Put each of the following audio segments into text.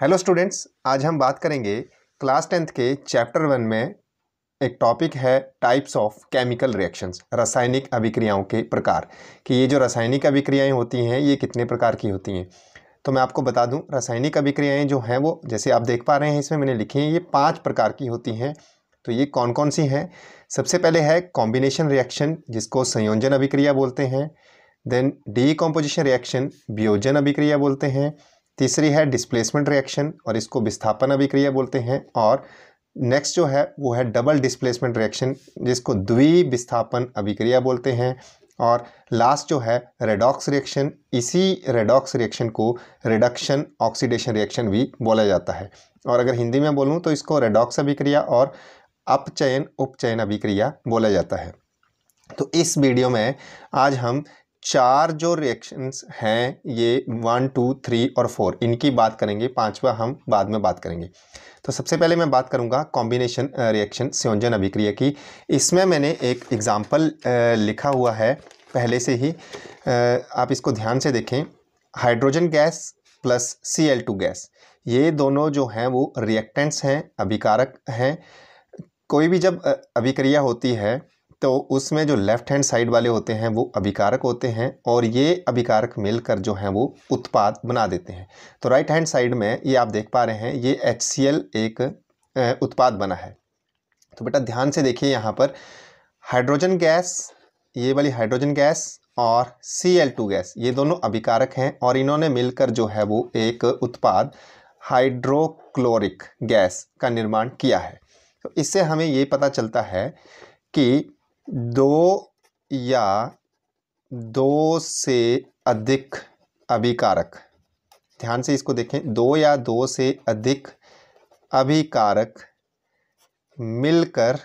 hello students आज हम बात करेंगे क्लास टेंथ के चैप्टर वन में एक टॉपिक है टाइप्स ऑफ केमिकल रिएक्शंस रासायनिक अभिक्रियाओं के प्रकार कि ये जो रासायनिक अभिक्रियाएं होती हैं ये कितने प्रकार की होती हैं तो मैं आपको बता दूं रासायनिक अभिक्रियाएं जो हैं वो जैसे आप देख पा रहे हैं इसमें मैंने लिखी हैं ये पाँच प्रकार की होती हैं तो ये कौन कौन सी हैं सबसे पहले है कॉम्बिनेशन रिएक्शन जिसको संयोजन अभिक्रिया बोलते हैं देन डी रिएक्शन वियोजन अभिक्रिया बोलते हैं तीसरी है डिस्प्लेसमेंट रिएक्शन और इसको विस्थापन अभिक्रिया बोलते हैं और नेक्स्ट जो है वो है डबल डिस्प्लेसमेंट रिएक्शन जिसको द्वि विस्थापन अभिक्रिया बोलते हैं और लास्ट जो है रेडॉक्स रिएक्शन इसी रेडॉक्स रिएक्शन को रिडक्शन ऑक्सीडेशन रिएक्शन भी बोला जाता है और अगर हिंदी में बोलूँ तो इसको रेडॉक्स अभिक्रिया और अपचयन उपचयन अभिक्रिया बोला जाता है तो इस वीडियो में आज हम चार जो रिएक्शंस हैं ये वन टू थ्री और फोर इनकी बात करेंगे पांचवा हम बाद में बात करेंगे तो सबसे पहले मैं बात करूंगा कॉम्बिनेशन रिएक्शन संयोजन अभिक्रिया की इसमें मैंने एक एग्ज़ाम्पल लिखा हुआ है पहले से ही आप इसको ध्यान से देखें hydrogen gas plus C L two gas ये दोनों जो हैं वो रिएक्टेंट्स हैं अभिकारक हैं कोई भी जब अभिक्रिया होती है तो उसमें जो लेफ्ट हैंड साइड वाले होते हैं वो अभिकारक होते हैं और ये अभिकारक मिलकर जो हैं वो उत्पाद बना देते हैं तो राइट हैंड साइड में ये आप देख पा रहे हैं ये एच एक उत्पाद बना है तो बेटा ध्यान से देखिए यहाँ पर हाइड्रोजन गैस ये वाली हाइड्रोजन गैस और सी एल टू गैस ये दोनों अभिकारक हैं और इन्होंने मिलकर जो है वो एक उत्पाद हाइड्रोक्लोरिक गैस का निर्माण किया है तो इससे हमें ये पता चलता है कि दो या दो से अधिक अभिकारक ध्यान से इसको देखें दो या दो से अधिक अभिकारक मिलकर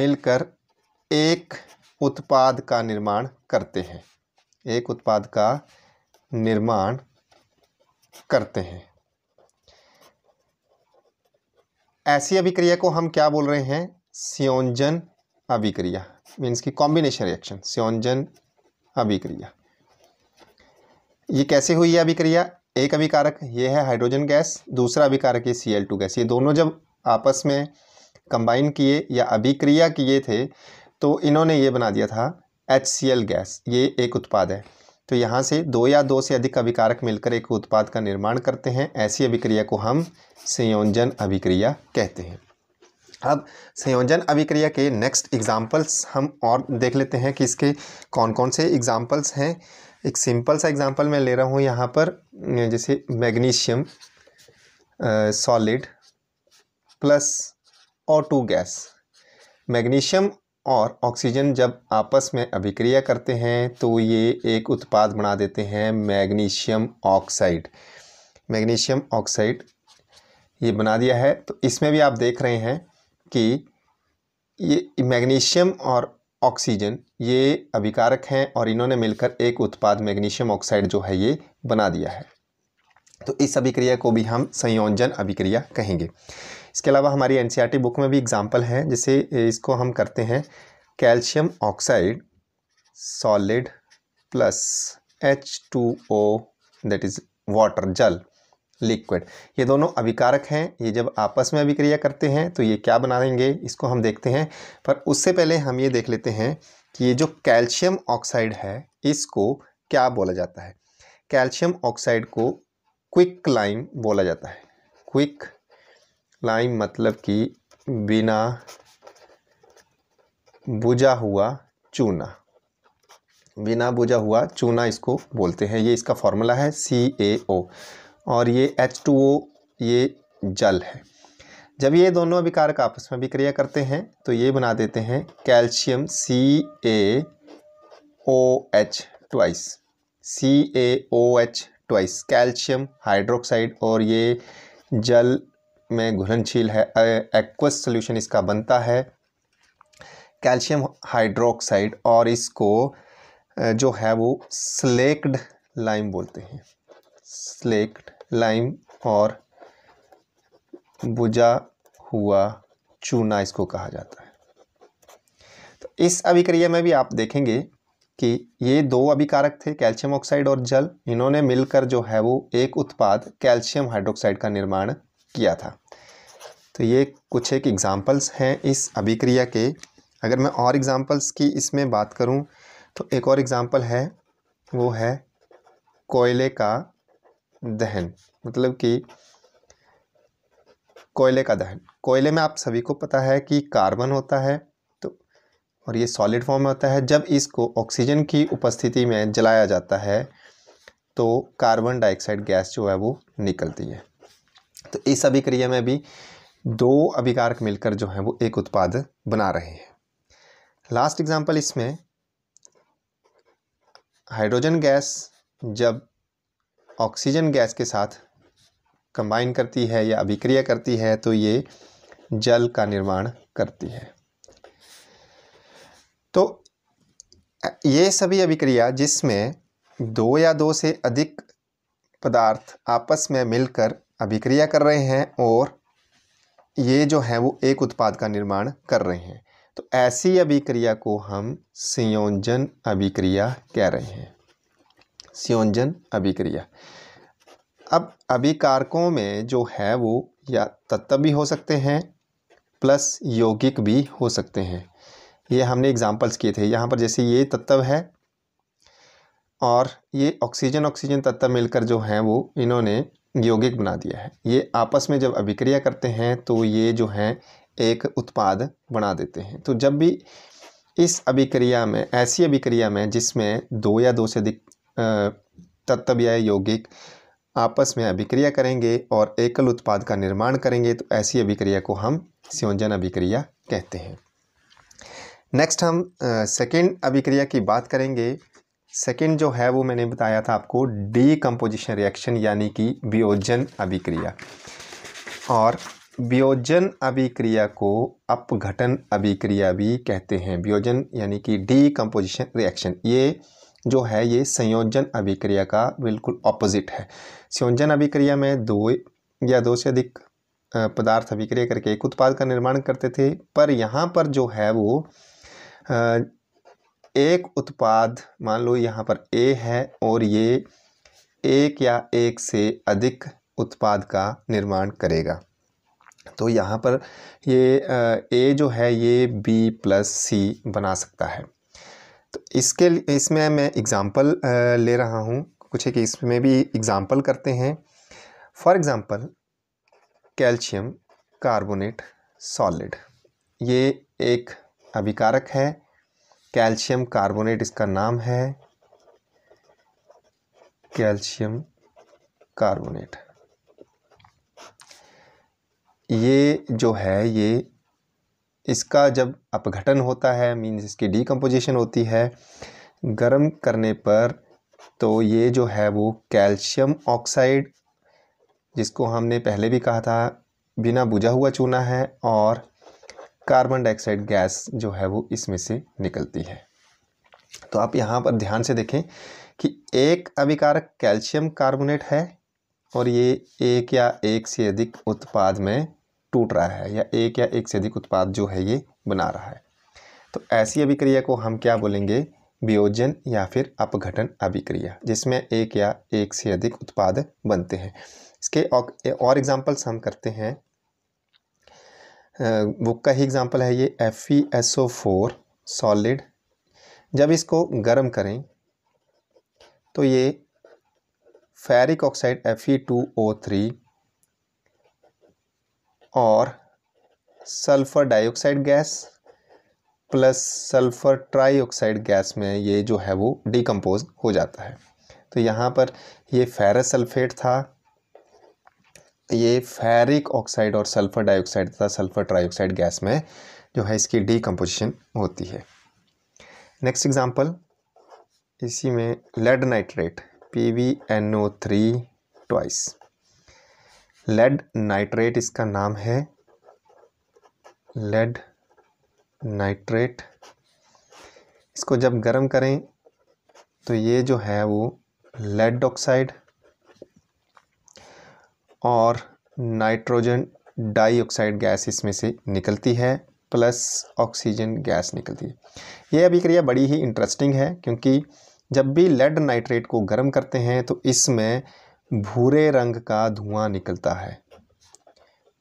मिलकर एक उत्पाद का निर्माण करते हैं एक उत्पाद का निर्माण करते हैं ऐसी अभिक्रिया को हम क्या बोल रहे हैं स्योजन अभिक्रिया मीन्स की कॉम्बिनेशन रिएक्शन स्योजन अभिक्रिया ये कैसे हुई है अभिक्रिया एक अभिकारक ये है हाइड्रोजन गैस दूसरा अभिकारक ये सी एल टू गैस ये दोनों जब आपस में कंबाइन किए या अभिक्रिया किए थे तो इन्होंने ये बना दिया था एच सी एल गैस ये एक उत्पाद है तो यहाँ से दो या दो से अधिक अभिकारक मिलकर एक उत्पाद का निर्माण करते हैं ऐसी अभिक्रिया को हम संयोजन अभिक्रिया कहते हैं अब संयोजन अभिक्रिया के नेक्स्ट एग्जाम्पल्स हम और देख लेते हैं कि इसके कौन कौन से एग्जाम्पल्स हैं एक सिंपल सा एग्जाम्पल मैं ले रहा हूँ यहाँ पर जैसे magnesium solid plus O two gas magnesium और ऑक्सीजन जब आपस में अभिक्रिया करते हैं तो ये एक उत्पाद बना देते हैं मैग्नीशियम ऑक्साइड मैग्नीशियम ऑक्साइड ये बना दिया है तो इसमें भी आप देख रहे हैं कि ये मैग्नीशियम और ऑक्सीजन ये अभिकारक हैं और इन्होंने मिलकर एक उत्पाद मैग्नीशियम ऑक्साइड जो है ये बना दिया है तो इस अभिक्रिया को भी हम संयोजन अभिक्रिया कहेंगे इसके अलावा हमारी एन बुक में भी एग्जाम्पल हैं जैसे इसको हम करते हैं calcium oxide solid plus H two O that is water जल लिक्विड ये दोनों अभिकारक हैं ये जब आपस में अभिक्रिया करते हैं तो ये क्या बना देंगे इसको हम देखते हैं पर उससे पहले हम ये देख लेते हैं कि ये जो कैल्शियम ऑक्साइड है इसको क्या बोला जाता है कैल्शियम ऑक्साइड को क्विक लाइम बोला जाता है क्विक लाइम मतलब कि बिना बुझा हुआ चूना बिना बुझा हुआ चूना इसको बोलते हैं ये इसका फॉर्मूला है सी ए ओ और ये एच टू ओ ये जल है जब ये दोनों अभिकारक आपस में अभिक्रिया करते हैं तो ये बना देते हैं calcium C A O H twice C A O H twice calcium hydroxide और ये जल में घुलनशील है एक्वस सोल्यूशन इसका बनता है कैल्शियम हाइड्रोक्साइड और इसको जो है वो स्लेक्ड लाइम बोलते हैं स्लेक्ड लाइम और बुझा हुआ चूना इसको कहा जाता है तो इस अभिक्रिया में भी आप देखेंगे कि ये दो अभिकारक थे कैल्शियम ऑक्साइड और जल इन्होंने मिलकर जो है वो एक उत्पाद कैल्शियम हाइड्रोक्साइड का निर्माण किया था तो ये कुछ एक एग्ज़ाम्पल्स हैं इस अभिक्रिया के अगर मैं और एग्ज़ाम्पल्स की इसमें बात करूं तो एक और एग्ज़ाम्पल है वो है कोयले का दहन मतलब कि कोयले का दहन कोयले में आप सभी को पता है कि कार्बन होता है तो और ये सॉलिड फॉर्म में होता है जब इसको ऑक्सीजन की उपस्थिति में जलाया जाता है तो कार्बन डाइऑक्साइड गैस जो है वो निकलती है तो इस अभिक्रिया में भी दो अभिकारक मिलकर जो है वो एक उत्पाद बना रहे हैं लास्ट एग्जाम्पल इसमें हाइड्रोजन गैस जब ऑक्सीजन गैस के साथ कंबाइन करती है या अभिक्रिया करती है तो ये जल का निर्माण करती है तो ये सभी अभिक्रिया जिसमें दो या दो से अधिक पदार्थ आपस में मिलकर अभिक्रिया कर रहे हैं और ये जो है वो एक उत्पाद का निर्माण कर रहे हैं तो ऐसी अभिक्रिया को हम संयोजन अभिक्रिया कह रहे हैं संयोजन अभिक्रिया अब अभिकारकों में जो है वो या तत्व भी हो सकते हैं प्लस यौगिक भी हो सकते हैं ये हमने एग्जाम्पल्स किए थे यहाँ पर जैसे ये तत्व है और ये ऑक्सीजन ऑक्सीजन तत्व मिलकर जो हैं वो इन्होंने यौगिक बना दिया है ये आपस में जब अभिक्रिया करते हैं तो ये जो हैं एक उत्पाद बना देते हैं तो जब भी इस अभिक्रिया में ऐसी अभिक्रिया में जिसमें दो या दो से अधिक तत्व्यय यौगिक आपस में अभिक्रिया करेंगे और एकल उत्पाद का निर्माण करेंगे तो ऐसी अभिक्रिया को हम संयोजन अभिक्रिया कहते हैं नेक्स्ट हम सेकेंड अभिक्रिया की बात करेंगे सेकेंड जो है वो मैंने बताया था आपको डी कम्पोजिशन रिएक्शन यानी कि वियोजन अभिक्रिया और वियोजन अभिक्रिया को अपघटन अभिक्रिया भी कहते हैं वियोजन यानी कि डी कंपोजिशन रिएक्शन ये जो है ये संयोजन अभिक्रिया का बिल्कुल ऑपोजिट है संयोजन अभिक्रिया में दो या दो से अधिक पदार्थ अभिक्रिया करके एक उत्पाद का निर्माण करते थे पर यहाँ पर जो है वो एक उत्पाद मान लो यहाँ पर ए है और ये एक या एक से अधिक उत्पाद का निर्माण करेगा तो यहाँ पर ये ए जो है ये बी प्लस सी बना सकता है तो इसके इसमें मैं एग्ज़ाम्पल ले रहा हूँ कुछ एक इसमें भी एग्ज़ाम्पल करते हैं for example calcium carbonate solid ये एक अभिकारक है कैल्शियम कार्बोनेट इसका नाम है कैल्शियम कार्बोनेट ये जो है ये इसका जब अपघटन होता है मीन्स इसकी डिकम्पोजिशन होती है गर्म करने पर तो ये जो है वो कैल्शियम ऑक्साइड जिसको हमने पहले भी कहा था बिना बुझा हुआ चूना है और कार्बन डाइऑक्साइड गैस जो है वो इसमें से निकलती है तो आप यहाँ पर ध्यान से देखें कि एक अभिकारक कैल्शियम कार्बोनेट है और ये एक या एक से अधिक उत्पाद में टूट रहा है या एक या एक से अधिक उत्पाद जो है ये बना रहा है तो ऐसी अभिक्रिया को हम क्या बोलेंगे वियोजन या फिर अपघटन अभिक्रिया जिसमें एक या एक से अधिक उत्पाद बनते हैं इसके और एग्जाम्पल्स हम करते हैं बुक का ही एग्ज़ाम्पल है ये F E S O four solid जब इसको गर्म करें तो ये ferric oxide F E two O three और sulphur dioxide gas plus sulphur trioxide gas में ये जो है वो डिकम्पोज हो जाता है तो यहाँ पर ये फेरस सल्फेट था ये फेरिक ऑक्साइड और सल्फ़र डाइऑक्साइड था सल्फ़र ट्राईऑक्साइड गैस में जो है इसकी डिकम्पोजिशन होती है नेक्स्ट एग्जाम्पल इसी में lead nitrate P V N O three twice lead nitrate इसका नाम है लेड नाइट्रेट इसको जब गर्म करें तो ये जो है वो लेड ऑक्साइड और नाइट्रोजन डाइऑक्साइड गैस इसमें से निकलती है प्लस ऑक्सीजन गैस निकलती है ये अभिक्रिया बड़ी ही इंटरेस्टिंग है क्योंकि जब भी लेड नाइट्रेट को गर्म करते हैं तो इसमें भूरे रंग का धुआं निकलता है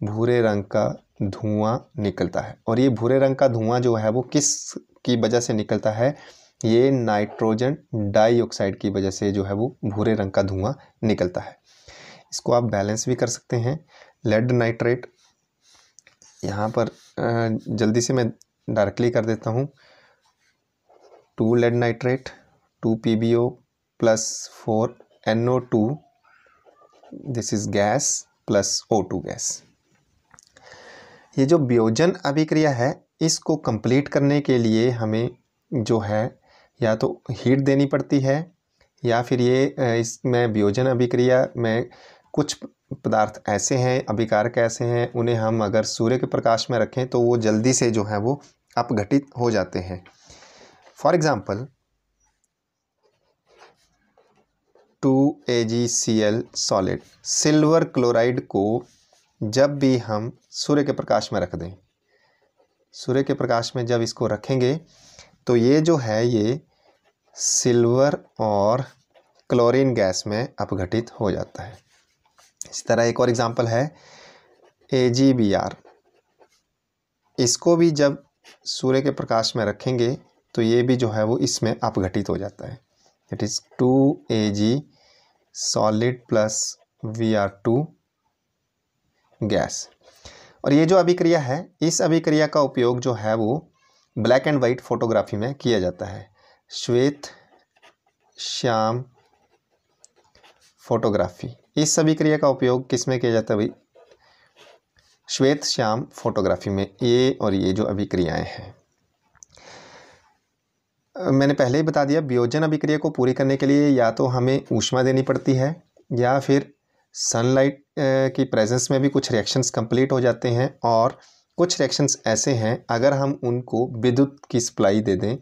भूरे रंग का धुआं निकलता है और ये भूरे रंग का धुआं जो है वो किस की वजह से निकलता है ये नाइट्रोजन डाइऑक्साइड की वजह से जो है वो भूरे रंग का धुआं निकलता है इसको आप बैलेंस भी कर सकते हैं लेड नाइट्रेट यहाँ पर जल्दी से मैं डायरेक्टली कर देता हूँ two lead nitrate two P B O plus four N O two this is gas plus O two gas ये जो वियोजन अभिक्रिया है इसको कंप्लीट करने के लिए हमें जो है या तो हीट देनी पड़ती है या फिर ये इसमें वियोजन अभिक्रिया में कुछ पदार्थ ऐसे हैं अभिकारक ऐसे हैं उन्हें हम अगर सूर्य के प्रकाश में रखें तो वो जल्दी से जो है वो अपघटित हो जाते हैं for example two A G C L solid silver chloride को जब भी हम सूर्य के प्रकाश में रख दें सूर्य के प्रकाश में जब इसको रखेंगे तो ये जो है ये सिल्वर और क्लोरीन गैस में अपघटित हो जाता है इस तरह एक और एग्ज़ाम्पल है ए जी बी आर इसको भी जब सूर्य के प्रकाश में रखेंगे तो ये भी जो है वो इसमें अपघटित हो जाता है जी is 2Ag solid plus Vr2 gas और ये जो अभिक्रिया है इस अभिक्रिया का उपयोग जो है वो ब्लैक एंड वाइट फोटोग्राफी में किया जाता है श्वेत श्याम फोटोग्राफी इस सभी क्रिया का उपयोग किस में किया जाता है भाई श्वेत श्याम फोटोग्राफी में ये और ये जो अभिक्रियाएं हैं मैंने पहले ही बता दिया वियोजन अभिक्रिया को पूरी करने के लिए या तो हमें ऊष्मा देनी पड़ती है या फिर सनलाइट की प्रेजेंस में भी कुछ रिएक्शंस कंप्लीट हो जाते हैं और कुछ रिएक्शंस ऐसे हैं अगर हम उनको विद्युत की सप्लाई दे दें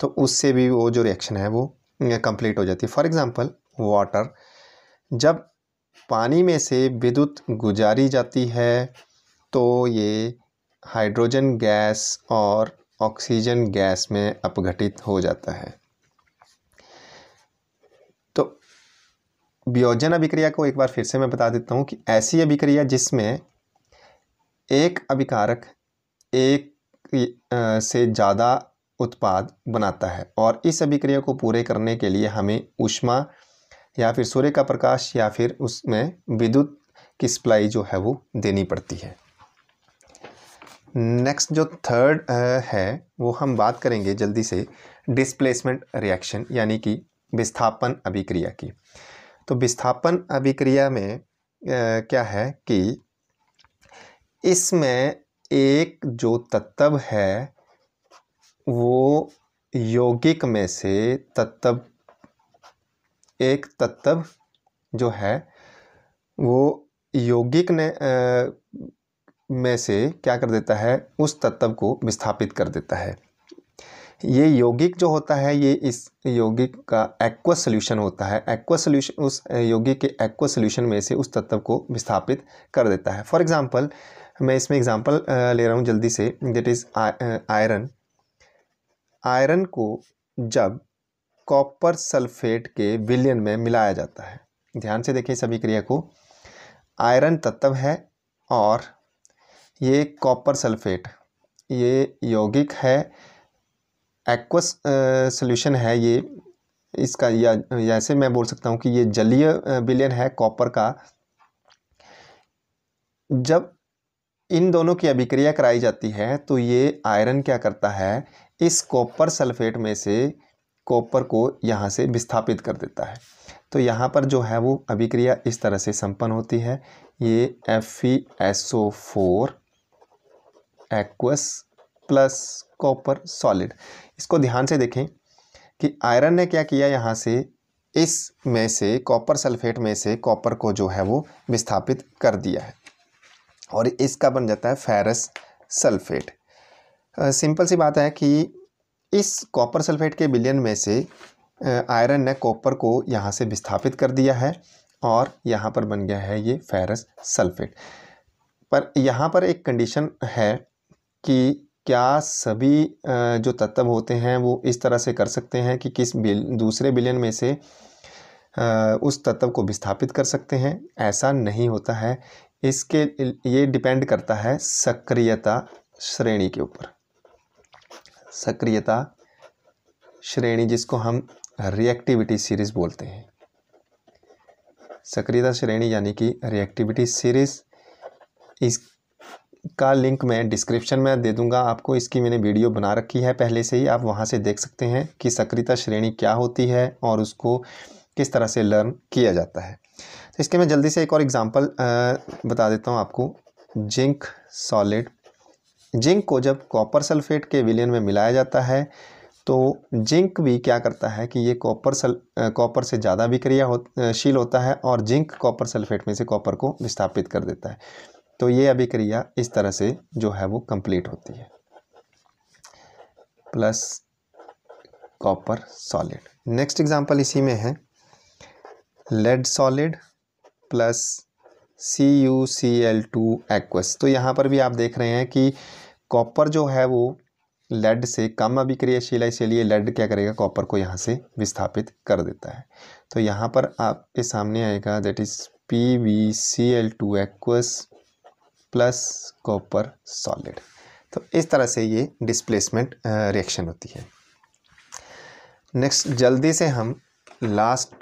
तो उससे भी वो जो रिएक्शन है वो कंप्लीट हो जाती है फॉर एग्ज़ाम्पल वाटर जब पानी में से विद्युत गुजारी जाती है तो ये हाइड्रोजन गैस और ऑक्सीजन गैस में अपघटित हो जाता है तो वियोजन अभिक्रिया को एक बार फिर से मैं बता देता हूँ कि ऐसी अभिक्रिया जिसमें एक अभिकारक एक से ज़्यादा उत्पाद बनाता है और इस अभिक्रिया को पूरे करने के लिए हमें ऊष्मा या फिर सूर्य का प्रकाश या फिर उसमें विद्युत की सप्लाई जो है वो देनी पड़ती है नेक्स्ट जो थर्ड uh, है वो हम बात करेंगे जल्दी से डिस्प्लेसमेंट रिएक्शन यानी कि विस्थापन अभिक्रिया की तो विस्थापन अभिक्रिया में uh, क्या है कि इसमें एक जो तत्व है वो यौगिक में से तत्व एक तत्व जो है वो यौगिक ने uh, में से क्या कर देता है उस तत्व को विस्थापित कर देता है ये यौगिक जो होता है ये इस यौगिक का एक्वा सोल्यूशन होता है एक्वा सोल्यूशन उस यौगिक के एक्वा सोल्यूशन में से उस तत्व को विस्थापित कर देता है फॉर एग्ज़ाम्पल मैं इसमें एग्ज़ाम्पल ले रहा हूँ जल्दी say that is iron iron को जब कॉपर सल्फेट के विलियन में मिलाया जाता है ध्यान से देखिए सभी क्रिया को आयरन तत्व है और ये कॉपर सल्फेट ये यौगिक है एक्वस सॉल्यूशन है ये इसका या जैसे मैं बोल सकता हूँ कि ये जलीय विलयन है कॉपर का जब इन दोनों की अभिक्रिया कराई जाती है तो ये आयरन क्या करता है इस कॉपर सल्फेट में से कॉपर को यहाँ से विस्थापित कर देता है तो यहाँ पर जो है वो अभिक्रिया इस तरह से संपन्न होती है ये F E S O four aqueous plus copper solid इसको ध्यान से देखें कि आयरन ने क्या किया यहाँ से इस में से कॉपर सल्फेट में से कॉपर को जो है वो विस्थापित कर दिया है और इसका बन जाता है फेरस सल्फेट सिंपल सी बात है कि इस कॉपर सल्फेट के बिलियन में से आयरन ने कॉपर को यहाँ से विस्थापित कर दिया है और यहाँ पर बन गया है ये फेरस सल्फेट पर यहाँ पर एक कंडीशन है कि क्या सभी जो तत्व होते हैं वो इस तरह से कर सकते हैं कि किस बिल दूसरे बिलियन में से उस तत्व को विस्थापित कर सकते हैं ऐसा नहीं होता है इसके ये डिपेंड करता है सक्रियता श्रेणी के ऊपर सक्रियता श्रेणी जिसको हम रिएक्टिविटी सीरीज बोलते हैं सक्रियता श्रेणी यानी कि रिएक्टिविटी सीरीज इस का लिंक मैं डिस्क्रिप्शन में दे दूंगा आपको इसकी मैंने वीडियो बना रखी है पहले से ही आप वहाँ से देख सकते हैं कि सक्रियता श्रेणी क्या होती है और उसको किस तरह से लर्न किया जाता है तो इसके मैं जल्दी से एक और एग्ज़ाम्पल बता देता हूँ आपको जिंक सॉलिड जिंक को जब कॉपर सल्फेट के विलियन में मिलाया जाता है तो जिंक भी क्या करता है कि ये कॉपर सल कॉपर से ज़्यादा विक्रिया हो, शील होता है और जिंक कॉपर सल्फेट में से कॉपर को विस्थापित कर देता है तो ये अभिक्रिया इस तरह से जो है वो कंप्लीट होती है plus copper solid next example इसी में है lead solid plus C U C L two aqueous तो यहाँ पर भी आप देख रहे हैं कि कॉपर जो है वो लेड से कम अभिक्रियाशील है इसीलिए लेड क्या करेगा कॉपर को यहाँ से विस्थापित कर देता है तो यहाँ पर आपके सामने आएगा that is P V C L two aqueous plus copper solid तो इस तरह से ये डिस्प्लेसमेंट रिएक्शन होती है नेक्स्ट जल्दी से हम लास्ट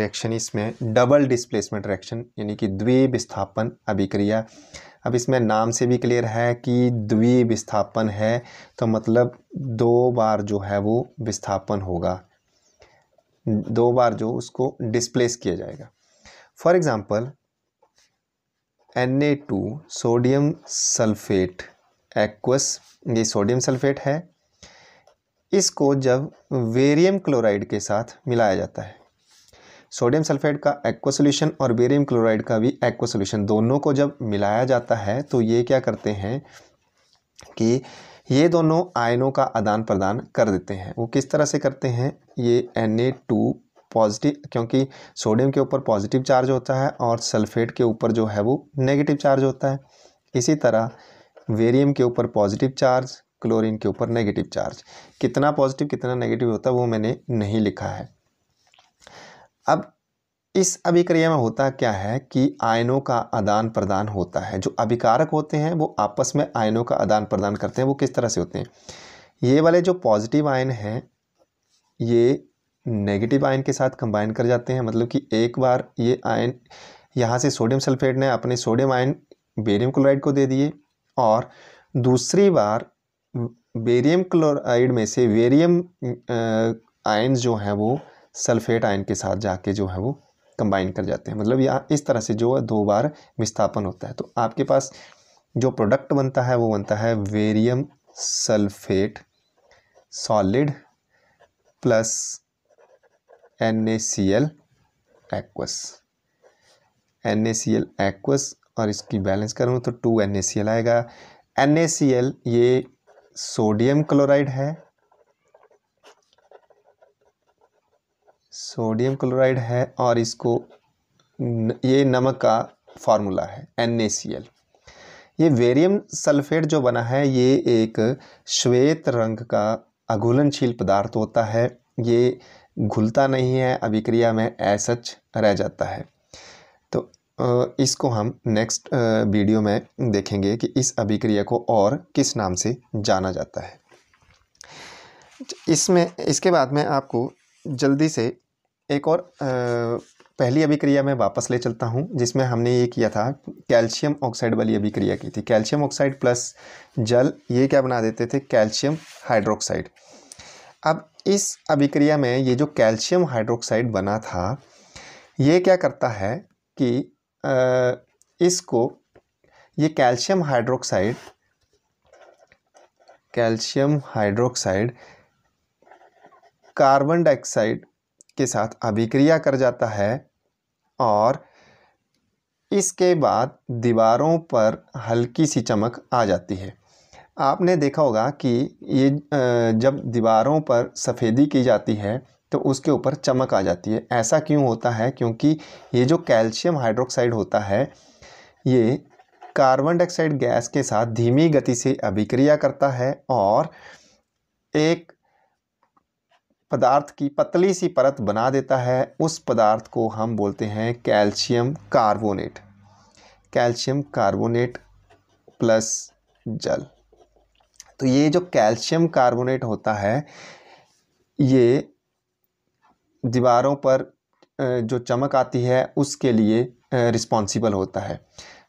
रिएक्शन इसमें डबल डिस्प्लेसमेंट रिएक्शन यानी कि द्विविस्थापन अभिक्रिया अब इसमें नाम से भी क्लियर है कि द्विविस्थापन है तो मतलब दो बार जो है वो विस्थापन होगा दो बार जो उसको डिस्प्लेस किया जाएगा for example N A two sodium sulphate aqueous ये सोडियम सल्फेट है इसको जब वेरियम क्लोराइड के साथ मिलाया जाता है सोडियम सल्फेट का एक्वा सोल्यूशन और वेरियम क्लोराइड का भी एक्वा सोल्यूशन दोनों को जब मिलाया जाता है तो ये क्या करते हैं कि ये दोनों आयनों का आदान प्रदान कर देते हैं वो किस तरह से करते हैं ये एन ए टू पॉजिटिव क्योंकि सोडियम के ऊपर पॉजिटिव चार्ज होता है और सल्फेट के ऊपर जो है वो नेगेटिव चार्ज होता है इसी तरह वेरियम के ऊपर पॉजिटिव चार्ज क्लोरीन के ऊपर नेगेटिव चार्ज कितना पॉजिटिव कितना नेगेटिव होता है वो मैंने नहीं लिखा है अब इस अभिक्रिया में होता क्या है कि आयनों का आदान प्रदान होता है जो अभिकारक होते हैं वो आपस में आयनों का आदान प्रदान करते हैं वो किस तरह से होते हैं ये वाले जो पॉजिटिव आयन हैं ये नेगेटिव आयन के साथ कंबाइन कर जाते हैं मतलब कि एक बार ये आयन यहाँ से सोडियम सल्फेट ने अपने सोडियम आयन बेरियम क्लोराइड को दे दिए और दूसरी बार बेरियम क्लोराइड में से वेरियम आयन जो हैं वो सल्फेट आयन के साथ जाके जो है वो कंबाइन कर जाते हैं मतलब यहाँ इस तरह से जो दो बार विस्थापन होता है तो आपके पास जो प्रोडक्ट बनता है वो बनता है barium sulphate solid plus N A C L aqueous N A C L aqueous और इसकी बैलेंस करूँ तो two N A C L आएगा एन ए सी एल ये सोडियम क्लोराइड है सोडियम क्लोराइड है और इसको ये नमक का फार्मूला है एन ए सी एल ये वेरियम सल्फेट जो बना है ये एक श्वेत रंग का अघुलनशील पदार्थ होता है ये घुलता नहीं है अभिक्रिया में एसच रह जाता है तो इसको हम नेक्स्ट वीडियो में देखेंगे कि इस अभिक्रिया को और किस नाम से जाना जाता है इसमें इसके बाद में आपको जल्दी से एक और पहली अभिक्रिया में वापस ले चलता हूँ जिसमें हमने ये किया था कैल्शियम ऑक्साइड वाली अभिक्रिया की थी कैल्शियम ऑक्साइड प्लस जल ये क्या बना देते थे कैल्शियम हाइड्रोक्साइड अब इस अभिक्रिया में ये जो कैल्शियम हाइड्रोक्साइड बना था ये क्या करता है कि इसको ये calcium hydroxide calcium hydroxide carbon dioxide के साथ अभिक्रिया कर जाता है और इसके बाद दीवारों पर हल्की सी चमक आ जाती है आपने देखा होगा कि ये जब दीवारों पर सफ़ेदी की जाती है तो उसके ऊपर चमक आ जाती है ऐसा क्यों होता है क्योंकि ये जो कैल्शियम हाइड्रोक्साइड होता है ये कार्बन डाइऑक्साइड गैस के साथ धीमी गति से अभिक्रिया करता है और एक पदार्थ की पतली सी परत बना देता है उस पदार्थ को हम बोलते हैं calcium carbonate calcium carbonate plus जल तो ये जो कैल्शियम कार्बोनेट होता है ये दीवारों पर जो चमक आती है उसके लिए रिस्पॉन्सिबल होता है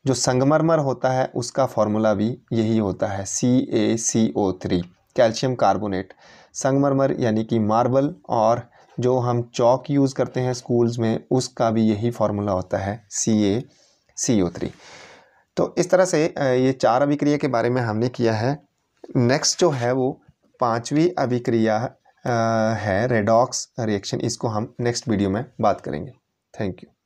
जो संगमरमर होता है उसका फार्मूला भी यही होता है C A C O three calcium carbonate संगमरमर यानी कि मार्बल और जो हम चौक यूज़ करते हैं स्कूल्स में उसका भी यही फार्मूला होता है C A C O three तो इस तरह से ये चार अभिक्रिया के बारे में हमने किया है नेक्स्ट जो है वो पांचवी अभिक्रिया है रेडॉक्स रिएक्शन इसको हम नेक्स्ट वीडियो में बात करेंगे थैंक यू